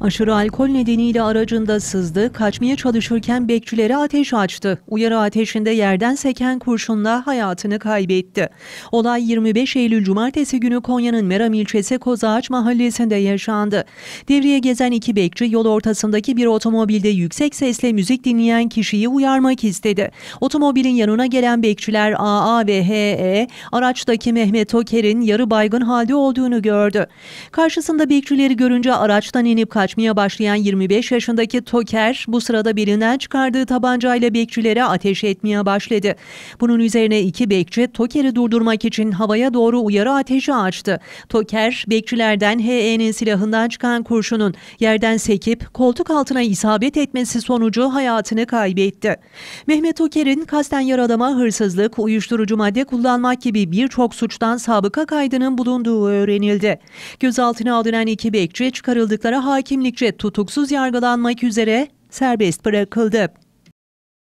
Aşırı alkol nedeniyle aracında sızdı, kaçmaya çalışırken bekçilere ateş açtı. Uyarı ateşinde yerden seken kurşunla hayatını kaybetti. Olay 25 Eylül Cumartesi günü Konya'nın Meram ilçesi Kozağaç mahallesinde yaşandı. Devriye gezen iki bekçi yol ortasındaki bir otomobilde yüksek sesle müzik dinleyen kişiyi uyarmak istedi. Otomobilin yanına gelen bekçiler AA ve HE, araçtaki Mehmet Oker'in yarı baygın halde olduğunu gördü. Karşısında bekçileri görünce araçtan inip kaçtı kaçmaya başlayan 25 yaşındaki Toker bu sırada birinden çıkardığı tabancayla bekçilere ateş etmeye başladı. Bunun üzerine iki bekçi Toker'i durdurmak için havaya doğru uyarı ateşi açtı. Toker bekçilerden HE'nin silahından çıkan kurşunun yerden sekip koltuk altına isabet etmesi sonucu hayatını kaybetti. Mehmet Toker'in kasten yaralama hırsızlık, uyuşturucu madde kullanmak gibi birçok suçtan sabıka kaydının bulunduğu öğrenildi. Gözaltına alınan iki bekçi çıkarıldıkları hakim kimlikçe tutuksuz yargılanmak üzere serbest bırakıldı.